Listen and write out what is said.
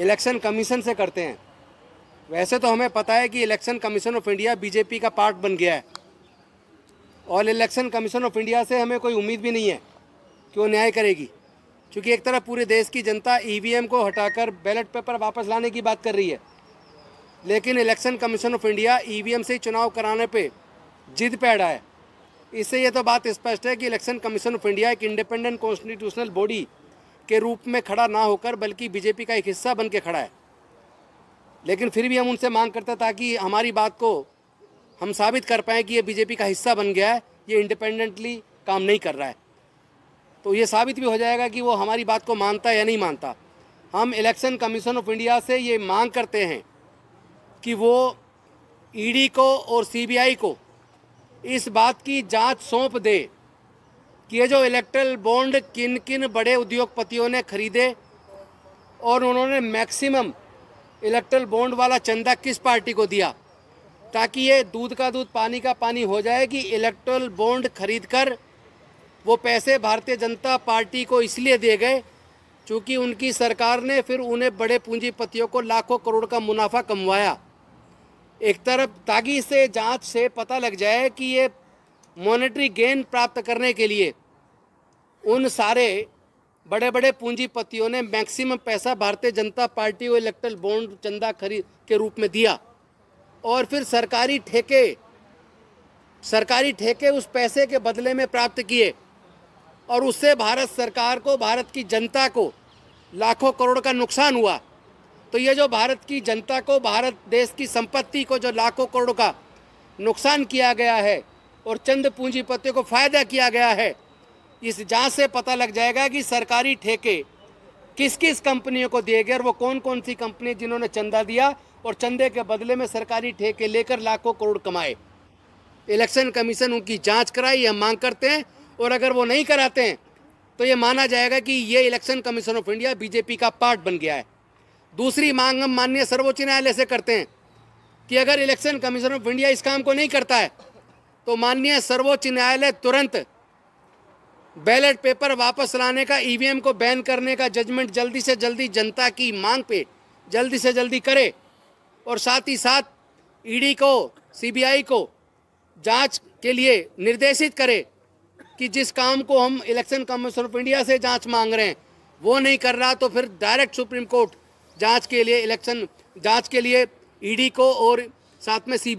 election commission से करते हैं वैसे तो हमें पता है कि election commission of India BJP का पार्ट बन गया है और इलेक्शन कमीशन ऑफ इंडिया से हमें कोई उम्मीद भी नहीं है कि वो न्याय करेगी क्योंकि एक तरफ पूरे देश की जनता ईवीएम को हटाकर बैलेट पेपर वापस लाने की बात कर रही है लेकिन election commission of India EVM से चुनाव कराने पे जिद पैड़ा है इससे ये तो बात स्पष्ट है कि इलेक्शन कमीशन ऑफ इंडिया एक इंडिपेंडेंट कॉन्स्टिट्यूशनल बॉडी के रूप में खड़ा ना होकर बल्कि बीजेपी का एक हिस्सा बन के खड़ा है लेकिन फिर भी हम उनसे मांग करते ताकि हमारी बात को हम साबित कर पाएँ कि ये बीजेपी का हिस्सा बन गया है ये इंडिपेंडेंटली काम नहीं कर रहा है तो ये साबित भी हो जाएगा कि वो हमारी बात को मानता या नहीं मानता हम इलेक्शन कमीशन ऑफ इंडिया से ये मांग करते हैं कि वो ईडी को और सीबीआई को इस बात की जांच सौंप दे कि ये जो इलेक्ट्रल बॉन्ड किन किन बड़े उद्योगपतियों ने खरीदे और उन्होंने मैक्सिमम इलेक्ट्रल बॉन्ड वाला चंदा किस पार्टी को दिया ताकि ये दूध का दूध पानी का पानी हो जाए कि इलेक्ट्रल बॉन्ड खरीद कर वो पैसे भारतीय जनता पार्टी को इसलिए दे गए क्योंकि उनकी सरकार ने फिर उन्हें बड़े पूंजीपतियों को लाखों करोड़ का मुनाफा कमवाया एक तरफ ताकि इससे जांच से पता लग जाए कि ये मॉनेटरी गेन प्राप्त करने के लिए उन सारे बड़े बड़े पूंजीपतियों ने मैक्सिमम पैसा भारतीय जनता पार्टी को इलेक्ट्रल बॉन्ड चंदा खरीद के रूप में दिया और फिर सरकारी ठेके सरकारी ठेके उस पैसे के बदले में प्राप्त किए और उससे भारत सरकार को भारत की जनता को लाखों करोड़ का नुकसान हुआ तो ये जो भारत की जनता को भारत देश की संपत्ति को जो लाखों करोड़ का नुकसान किया गया है और चंद पूंजीपतियों को फ़ायदा किया गया है इस जांच से पता लग जाएगा कि सरकारी ठेके किस किस कंपनियों को दिए गए और वो कौन कौन सी कंपनी जिन्होंने चंदा दिया और चंदे के बदले में सरकारी ठेके लेकर लाखों करोड़ कमाए इलेक्शन कमीशन उनकी जांच कराए ये हम मांग करते हैं और अगर वो नहीं कराते हैं तो ये माना जाएगा कि ये election commission of India BJP का पार्ट बन गया है दूसरी मांग हम माननीय सर्वोच्च न्यायालय से करते हैं कि अगर इलेक्शन कमीशन ऑफ इंडिया इस काम को नहीं करता है तो माननीय सर्वोच्च न्यायालय तुरंत बैलेट पेपर वापस लाने का ईवीएम e को बैन करने का जजमेंट जल्दी से जल्दी जनता की मांग पे जल्दी से जल्दी करे और साथ ही साथ ईडी e को सीबीआई को जांच के लिए निर्देशित करे कि जिस काम को हम इलेक्शन कमीशन ऑफ इंडिया से जांच मांग रहे हैं वो नहीं कर रहा तो फिर डायरेक्ट सुप्रीम कोर्ट जांच के लिए इलेक्शन जांच के लिए ईडी e को और साथ में सीबीआई